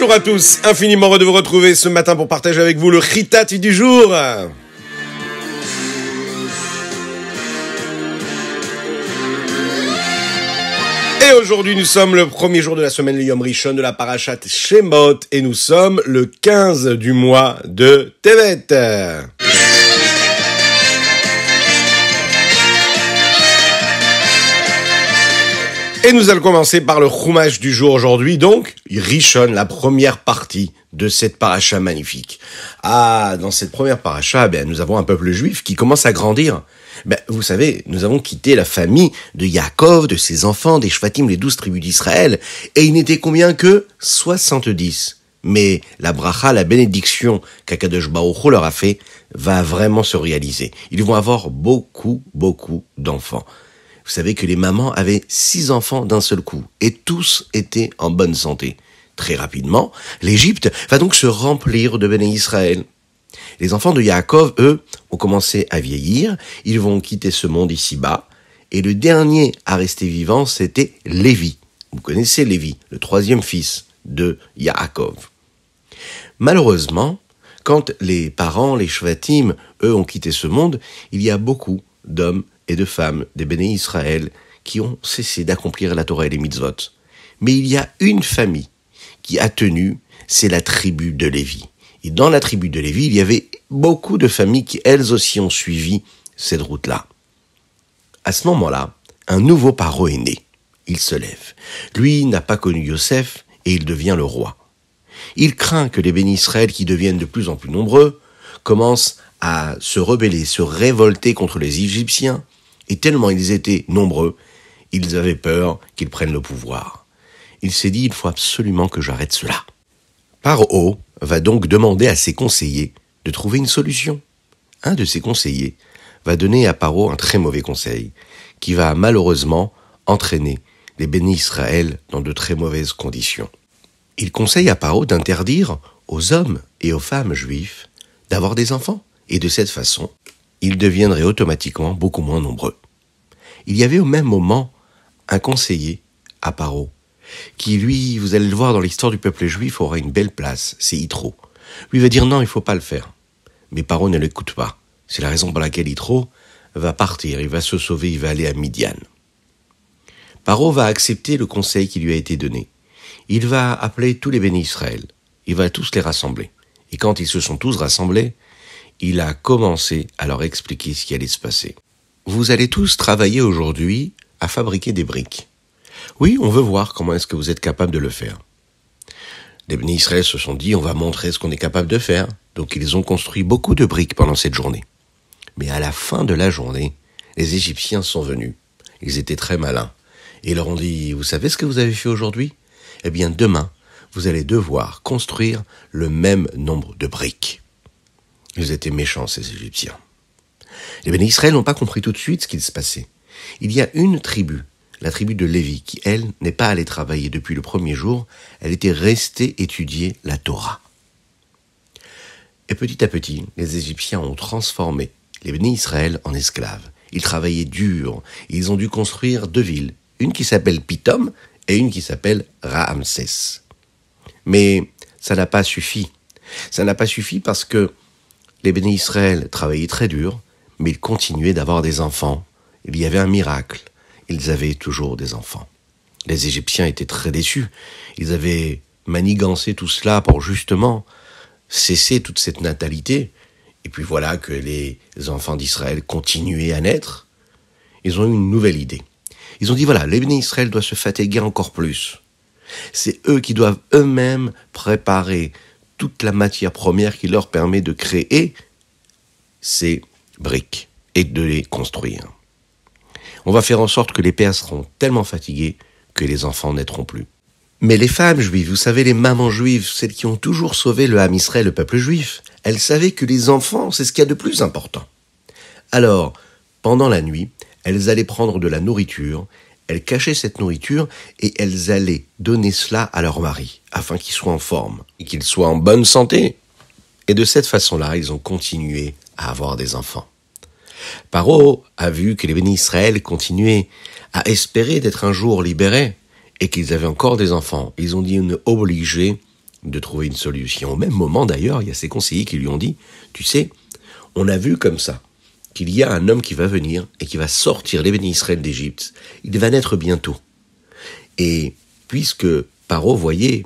Bonjour à tous, infiniment heureux de vous retrouver ce matin pour partager avec vous le Ritat du jour. Et aujourd'hui, nous sommes le premier jour de la semaine, Liam Rishon de la Parachat Shemot, et nous sommes le 15 du mois de Tevet. Et nous allons commencer par le roumage du jour aujourd'hui, donc Rishon, la première partie de cette paracha magnifique. Ah, dans cette première paracha, ben, nous avons un peuple juif qui commence à grandir. Ben, vous savez, nous avons quitté la famille de Yaakov, de ses enfants, des Shvatim, les douze tribus d'Israël, et il n'était combien que 70. Mais la bracha, la bénédiction qu'Akadosh Baruch leur a fait, va vraiment se réaliser. Ils vont avoir beaucoup, beaucoup d'enfants. Vous savez que les mamans avaient six enfants d'un seul coup, et tous étaient en bonne santé. Très rapidement, l'Égypte va donc se remplir de béné Israël. Les enfants de Yaakov, eux, ont commencé à vieillir, ils vont quitter ce monde ici-bas, et le dernier à rester vivant, c'était Lévi. Vous connaissez Lévi, le troisième fils de Yaakov. Malheureusement, quand les parents, les Shvatim, eux, ont quitté ce monde, il y a beaucoup d'hommes et de femmes des béné Israël qui ont cessé d'accomplir la Torah et les mitzvot. Mais il y a une famille qui a tenu, c'est la tribu de Lévi. Et dans la tribu de Lévi, il y avait beaucoup de familles qui elles aussi ont suivi cette route-là. À ce moment-là, un nouveau paro est né. Il se lève. Lui n'a pas connu Yosef et il devient le roi. Il craint que les Béni-Israël qui deviennent de plus en plus nombreux, commencent à se rebeller, se révolter contre les Égyptiens et tellement ils étaient nombreux, ils avaient peur qu'ils prennent le pouvoir. Il s'est dit, il faut absolument que j'arrête cela. Paro va donc demander à ses conseillers de trouver une solution. Un de ses conseillers va donner à Paro un très mauvais conseil, qui va malheureusement entraîner les bénis Israël dans de très mauvaises conditions. Il conseille à Paro d'interdire aux hommes et aux femmes juifs d'avoir des enfants, et de cette façon, ils deviendraient automatiquement beaucoup moins nombreux. Il y avait au même moment un conseiller à Paro, qui lui, vous allez le voir dans l'histoire du peuple juif, aura une belle place, c'est itro Lui va dire non, il faut pas le faire. Mais Paro ne l'écoute pas. C'est la raison pour laquelle itro va partir, il va se sauver, il va aller à Midian. Paro va accepter le conseil qui lui a été donné. Il va appeler tous les bénis Israël. Il va tous les rassembler. Et quand ils se sont tous rassemblés, il a commencé à leur expliquer ce qui allait se passer. Vous allez tous travailler aujourd'hui à fabriquer des briques. Oui, on veut voir comment est-ce que vous êtes capable de le faire. Les Israélites se sont dit, on va montrer ce qu'on est capable de faire. Donc ils ont construit beaucoup de briques pendant cette journée. Mais à la fin de la journée, les Égyptiens sont venus. Ils étaient très malins. Et leur ont dit, vous savez ce que vous avez fait aujourd'hui Eh bien demain, vous allez devoir construire le même nombre de briques. Ils étaient méchants, ces Égyptiens. Les bénis Israël n'ont pas compris tout de suite ce qu'il se passait. Il y a une tribu, la tribu de Lévi, qui, elle, n'est pas allée travailler depuis le premier jour, elle était restée étudier la Torah. Et petit à petit, les Égyptiens ont transformé les bénis Israël en esclaves. Ils travaillaient dur, ils ont dû construire deux villes, une qui s'appelle Pitom et une qui s'appelle Rahamsès. Mais ça n'a pas suffi. Ça n'a pas suffi parce que les bénis Israël travaillaient très dur, mais ils continuaient d'avoir des enfants. Il y avait un miracle. Ils avaient toujours des enfants. Les Égyptiens étaient très déçus. Ils avaient manigancé tout cela pour justement cesser toute cette natalité. Et puis voilà que les enfants d'Israël continuaient à naître. Ils ont eu une nouvelle idée. Ils ont dit voilà, les bénis Israël doit se fatiguer encore plus. C'est eux qui doivent eux-mêmes préparer toute la matière première qui leur permet de créer ces briques et de les construire. On va faire en sorte que les pères seront tellement fatigués que les enfants naîtront plus. Mais les femmes juives, vous savez, les mamans juives, celles qui ont toujours sauvé le Ham Israël, le peuple juif, elles savaient que les enfants, c'est ce qu'il y a de plus important. Alors, pendant la nuit, elles allaient prendre de la nourriture elles cachaient cette nourriture et elles allaient donner cela à leur mari, afin qu'il soit en forme et qu'il soit en bonne santé. Et de cette façon-là, ils ont continué à avoir des enfants. Paro a vu que les bénis Israël continuaient à espérer d'être un jour libérés et qu'ils avaient encore des enfants. Ils ont dit une de trouver une solution. Au même moment d'ailleurs, il y a ses conseillers qui lui ont dit, tu sais, on a vu comme ça qu'il y a un homme qui va venir et qui va sortir les Israël d'Égypte. Il va naître bientôt. Et puisque Paro voyait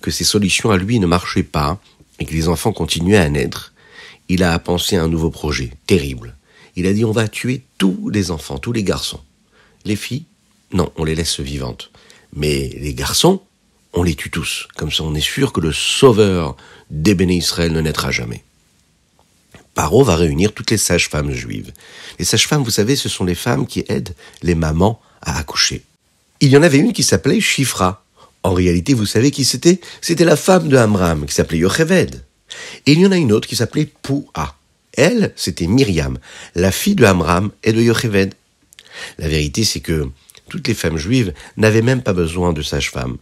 que ses solutions à lui ne marchaient pas et que les enfants continuaient à naître, il a pensé à un nouveau projet terrible. Il a dit on va tuer tous les enfants, tous les garçons. Les filles, non, on les laisse vivantes. Mais les garçons, on les tue tous. Comme ça, on est sûr que le sauveur des Israël ne naîtra jamais. Paro va réunir toutes les sages-femmes juives. Les sages-femmes, vous savez, ce sont les femmes qui aident les mamans à accoucher. Il y en avait une qui s'appelait Shifra. En réalité, vous savez qui c'était C'était la femme de Amram, qui s'appelait Yocheved. Et il y en a une autre qui s'appelait Poua. Elle, c'était Myriam, la fille de Amram et de Yocheved. La vérité, c'est que toutes les femmes juives n'avaient même pas besoin de sages-femmes.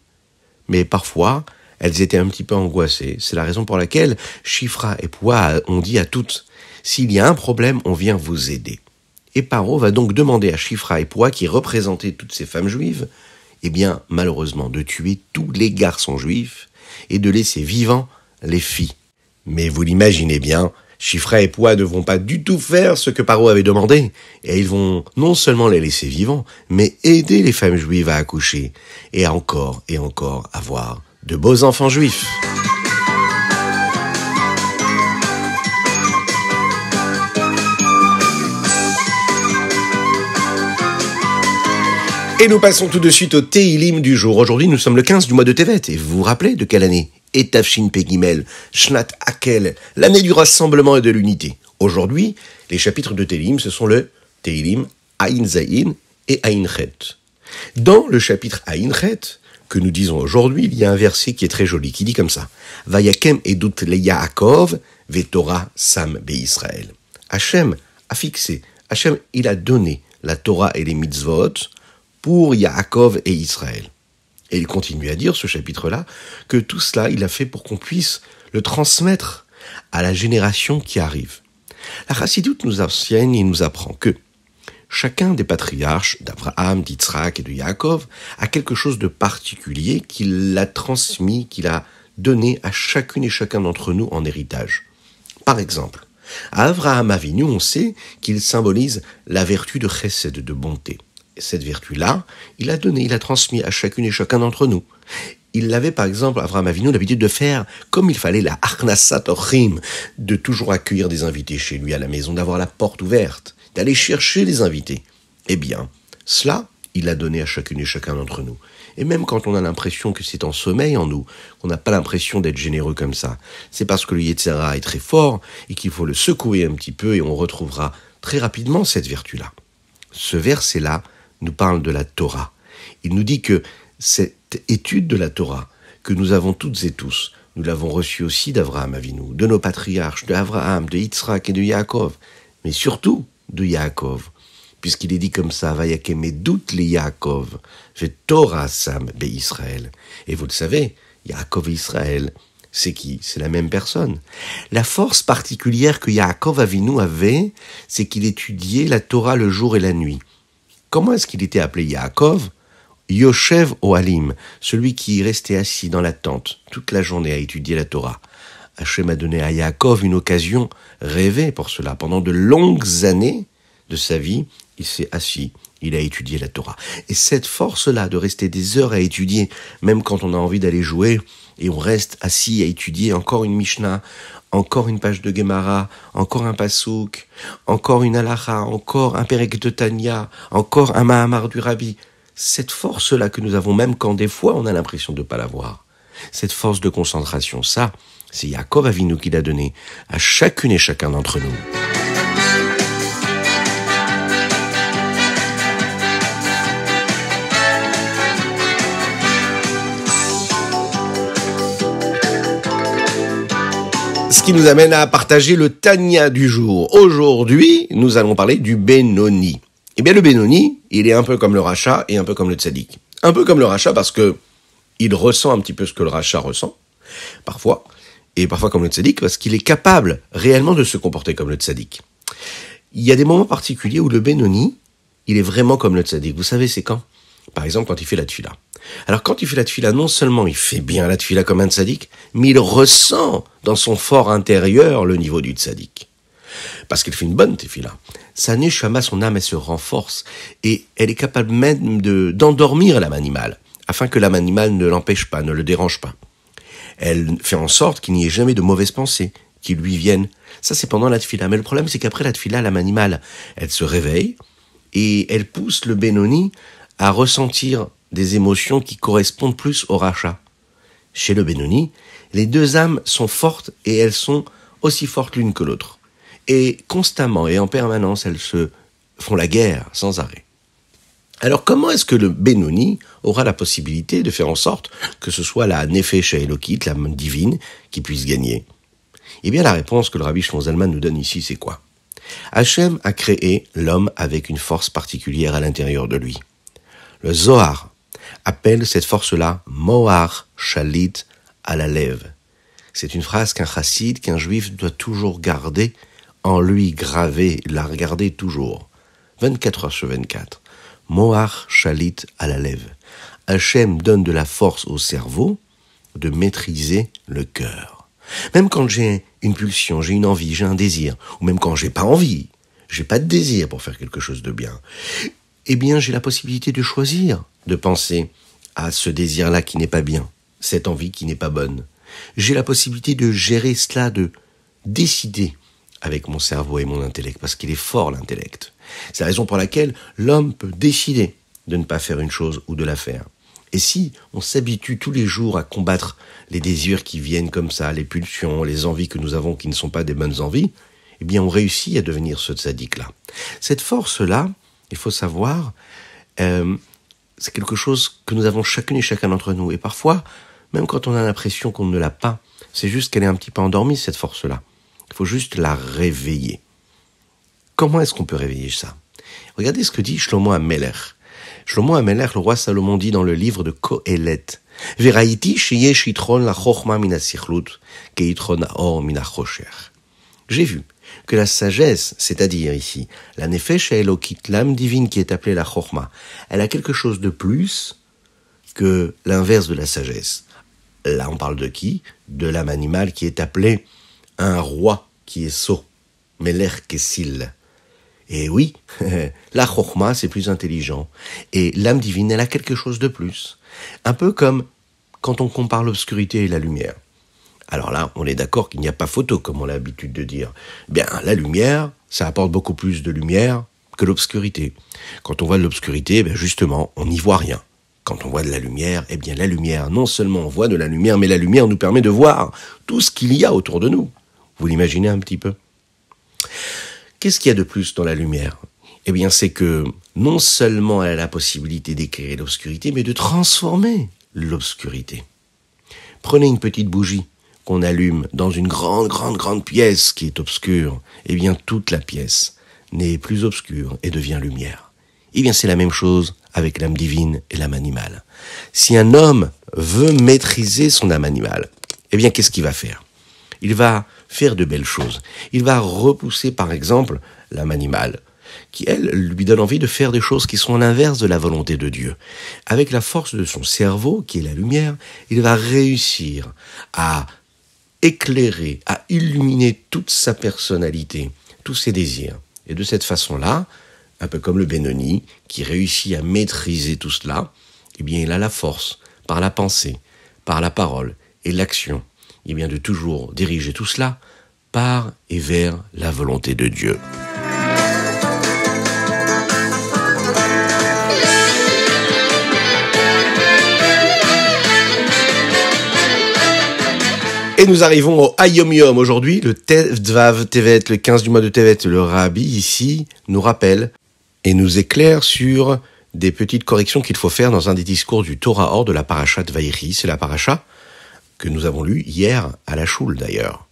Mais parfois, elles étaient un petit peu angoissées. C'est la raison pour laquelle Chifra et Poua ont dit à toutes, s'il y a un problème, on vient vous aider. Et Paro va donc demander à Chifra et Poua, qui représentaient toutes ces femmes juives, eh bien, malheureusement, de tuer tous les garçons juifs et de laisser vivants les filles. Mais vous l'imaginez bien, Chifra et Poua ne vont pas du tout faire ce que Paro avait demandé, et ils vont non seulement les laisser vivants, mais aider les femmes juives à accoucher, et encore et encore avoir de beaux enfants juifs. Et nous passons tout de suite au Teilim du jour. Aujourd'hui, nous sommes le 15 du mois de Tevet. Et vous vous rappelez de quelle année Etafshin Pegimel, Shnat Akel, l'année du rassemblement et de l'unité. Aujourd'hui, les chapitres de Teilim, ce sont le Teilim Ain Zayin et Ain Chet. Dans le chapitre Ain Chet, que nous disons aujourd'hui, il y a un verset qui est très joli, qui dit comme ça et le Yaakov, sam be Israël. Hachem a fixé, Hachem, il a donné la Torah et les mitzvot pour Yaakov et Israël. Et il continue à dire, ce chapitre-là, que tout cela, il a fait pour qu'on puisse le transmettre à la génération qui arrive. La Chassidoute nous enseigne et nous apprend que Chacun des patriarches, d'Abraham, d'Itsraël et de Yaakov, a quelque chose de particulier qu'il a transmis, qu'il a donné à chacune et chacun d'entre nous en héritage. Par exemple, à Abraham Avinu, on sait qu'il symbolise la vertu de chesed, de bonté. cette vertu-là, il a donné, il a transmis à chacune et chacun d'entre nous. Il avait, par exemple, Abraham Avinu, l'habitude de faire comme il fallait la harnasat de toujours accueillir des invités chez lui à la maison, d'avoir la porte ouverte d'aller chercher les invités. Eh bien, cela, il l'a donné à chacune et chacun d'entre nous. Et même quand on a l'impression que c'est en sommeil en nous, qu'on n'a pas l'impression d'être généreux comme ça, c'est parce que le Yetzera est très fort et qu'il faut le secouer un petit peu et on retrouvera très rapidement cette vertu-là. Ce verset-là nous parle de la Torah. Il nous dit que cette étude de la Torah que nous avons toutes et tous, nous l'avons reçue aussi d'Avraham Avinu, de nos patriarches, de Abraham, de Yitzhak et de Yaakov, mais surtout de Yaakov, puisqu'il est dit comme ça, Vayakem doute les je Torah Sam be Israël. Et vous le savez, Yaakov Israël, c'est qui C'est la même personne. La force particulière que Yaakov Avinu avait, c'est qu'il étudiait la Torah le jour et la nuit. Comment est-ce qu'il était appelé Yaakov Yoshev Ohalim, celui qui restait assis dans la tente toute la journée à étudier la Torah. Hachem a donné à Yaakov une occasion rêvée pour cela. Pendant de longues années de sa vie, il s'est assis, il a étudié la Torah. Et cette force-là de rester des heures à étudier, même quand on a envie d'aller jouer, et on reste assis à étudier encore une Mishnah, encore une page de Gemara, encore un Passouk, encore une alara, encore un Perek de Tanya, encore un Mahamar du Rabbi. Cette force-là que nous avons, même quand des fois on a l'impression de ne pas l'avoir, cette force de concentration, ça, c'est Yaakov Avinu qui l'a donné à chacune et chacun d'entre nous. Ce qui nous amène à partager le Tania du jour. Aujourd'hui, nous allons parler du Benoni. Eh bien, le Benoni, il est un peu comme le Racha et un peu comme le Tzadik. Un peu comme le Racha parce que il ressent un petit peu ce que le Racha ressent, parfois et parfois comme le tzaddik, parce qu'il est capable réellement de se comporter comme le tzaddik. Il y a des moments particuliers où le Benoni, il est vraiment comme le tzaddik. Vous savez, c'est quand Par exemple, quand il fait la tfila. Alors quand il fait la tfila, non seulement il fait bien la tfila comme un tzaddik, mais il ressent dans son fort intérieur le niveau du tzaddik. Parce qu'il fait une bonne tfila. Sa neshama, son âme, elle se renforce et elle est capable même d'endormir l'âme animale, afin que l'âme animale ne l'empêche pas, ne le dérange pas. Elle fait en sorte qu'il n'y ait jamais de mauvaises pensées qui lui viennent. Ça, c'est pendant la tfila. Mais le problème, c'est qu'après la tfila, l'âme animale, elle se réveille et elle pousse le Benoni à ressentir des émotions qui correspondent plus au rachat. Chez le Benoni, les deux âmes sont fortes et elles sont aussi fortes l'une que l'autre. Et constamment et en permanence, elles se font la guerre sans arrêt. Alors comment est-ce que le Benoni aura la possibilité de faire en sorte que ce soit la Nefesh Elokit, main divine, qui puisse gagner Eh bien la réponse que le rabbi Zalman nous donne ici, c'est quoi Hachem a créé l'homme avec une force particulière à l'intérieur de lui. Le Zohar appelle cette force-là Mohar Shalit à la lève. C'est une phrase qu'un chassid, qu'un juif doit toujours garder en lui, graver, la regarder toujours, 24 heures sur 24. Moach Shalit à la lève. Hachem donne de la force au cerveau de maîtriser le cœur. Même quand j'ai une pulsion, j'ai une envie, j'ai un désir, ou même quand j'ai pas envie, j'ai pas de désir pour faire quelque chose de bien, eh bien j'ai la possibilité de choisir, de penser à ce désir-là qui n'est pas bien, cette envie qui n'est pas bonne. J'ai la possibilité de gérer cela, de décider avec mon cerveau et mon intellect, parce qu'il est fort l'intellect. C'est la raison pour laquelle l'homme peut décider de ne pas faire une chose ou de la faire. Et si on s'habitue tous les jours à combattre les désirs qui viennent comme ça, les pulsions, les envies que nous avons qui ne sont pas des bonnes envies, eh bien on réussit à devenir ce sadique là Cette force-là, il faut savoir, euh, c'est quelque chose que nous avons chacune et chacun d'entre nous. Et parfois, même quand on a l'impression qu'on ne l'a pas, c'est juste qu'elle est un petit peu endormie, cette force-là. Il faut juste la réveiller. Comment est-ce qu'on peut réveiller ça Regardez ce que dit Shlomo Ameler. Shlomo Ameler, le roi Salomon, dit dans le livre de Kohelet. J'ai vu que la sagesse, c'est-à-dire ici, la nefesh elokit, l'âme divine qui est appelée la chorma, elle a quelque chose de plus que l'inverse de la sagesse. Là, on parle de qui De l'âme animale qui est appelée un roi qui est sot, meler kesil. Et eh oui, la chorma, c'est plus intelligent. Et l'âme divine, elle a quelque chose de plus. Un peu comme quand on compare l'obscurité et la lumière. Alors là, on est d'accord qu'il n'y a pas photo, comme on a l'habitude de dire. Eh bien, la lumière, ça apporte beaucoup plus de lumière que l'obscurité. Quand on voit de l'obscurité, eh bien justement, on n'y voit rien. Quand on voit de la lumière, eh bien la lumière, non seulement on voit de la lumière, mais la lumière nous permet de voir tout ce qu'il y a autour de nous. Vous l'imaginez un petit peu Qu'est-ce qu'il y a de plus dans la lumière Eh bien, c'est que non seulement elle a la possibilité d'éclairer l'obscurité, mais de transformer l'obscurité. Prenez une petite bougie qu'on allume dans une grande, grande, grande pièce qui est obscure. Eh bien, toute la pièce n'est plus obscure et devient lumière. Eh bien, c'est la même chose avec l'âme divine et l'âme animale. Si un homme veut maîtriser son âme animale, eh bien, qu'est-ce qu'il va faire Il va faire de belles choses. Il va repousser par exemple l'âme animale, qui elle lui donne envie de faire des choses qui sont l'inverse de la volonté de Dieu. Avec la force de son cerveau, qui est la lumière, il va réussir à éclairer, à illuminer toute sa personnalité, tous ses désirs. Et de cette façon-là, un peu comme le Benoni, qui réussit à maîtriser tout cela, eh bien il a la force, par la pensée, par la parole et l'action bien de toujours diriger tout cela par et vers la volonté de Dieu. Et nous arrivons au Ayom Yom aujourd'hui, le Tevdvav Tevet, le 15 du mois de Tevet. Le Rabbi ici nous rappelle et nous éclaire sur des petites corrections qu'il faut faire dans un des discours du Torah Or de la paracha de C'est la paracha que nous avons lu hier à la choule d'ailleurs.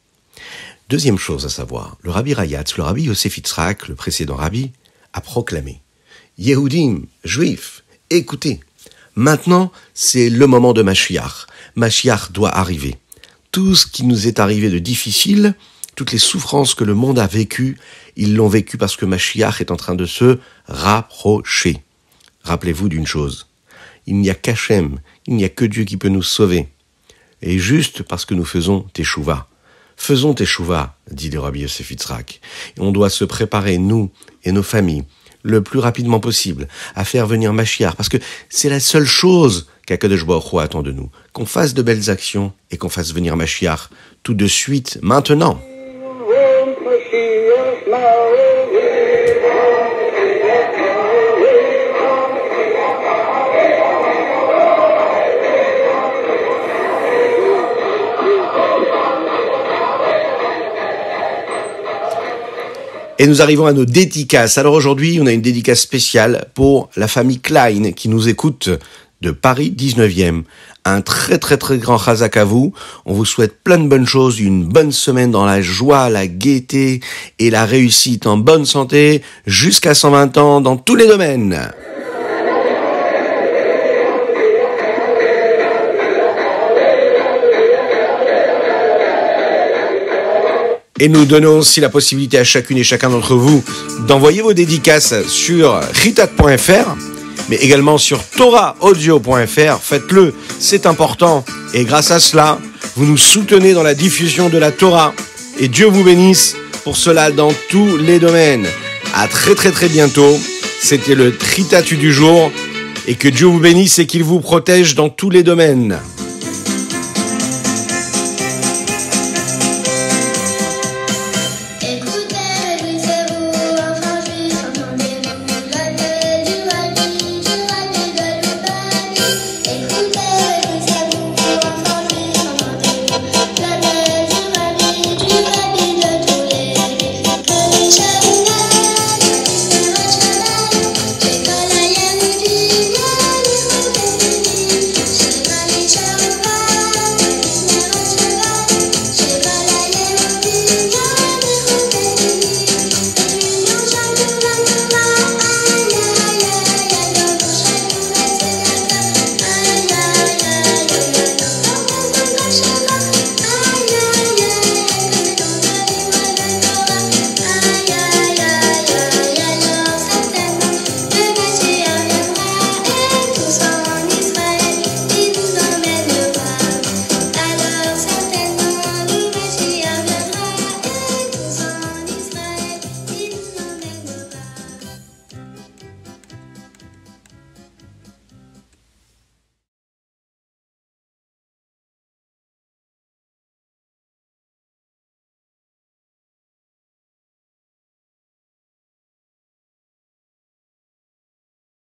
Deuxième chose à savoir, le rabbi Rayatz, le rabbi Yosef Itzrak, le précédent rabbi, a proclamé Yehudim, juifs, écoutez, maintenant c'est le moment de Mashiach. Mashiach doit arriver. Tout ce qui nous est arrivé de difficile, toutes les souffrances que le monde a vécues, ils l'ont vécu parce que Mashiach est en train de se rapprocher. Rappelez-vous d'une chose, il n'y a qu'Hachem, il n'y a que Dieu qui peut nous sauver et juste parce que nous faisons teshuvah, Faisons teshuva, dit le Rabbi Yosef On doit se préparer, nous et nos familles, le plus rapidement possible, à faire venir Machiar, parce que c'est la seule chose qu'Akadosh Baruch attend de nous, qu'on fasse de belles actions et qu'on fasse venir Machiar tout de suite, maintenant. Et nous arrivons à nos dédicaces. Alors aujourd'hui, on a une dédicace spéciale pour la famille Klein qui nous écoute de Paris 19e. Un très très très grand chazak à vous. On vous souhaite plein de bonnes choses, une bonne semaine dans la joie, la gaieté et la réussite en bonne santé jusqu'à 120 ans dans tous les domaines. Et nous donnons aussi la possibilité à chacune et chacun d'entre vous d'envoyer vos dédicaces sur ritat.fr, mais également sur toraaudio.fr. Faites-le, c'est important. Et grâce à cela, vous nous soutenez dans la diffusion de la Torah. Et Dieu vous bénisse pour cela dans tous les domaines. À très très très bientôt. C'était le Tritatu du jour. Et que Dieu vous bénisse et qu'il vous protège dans tous les domaines.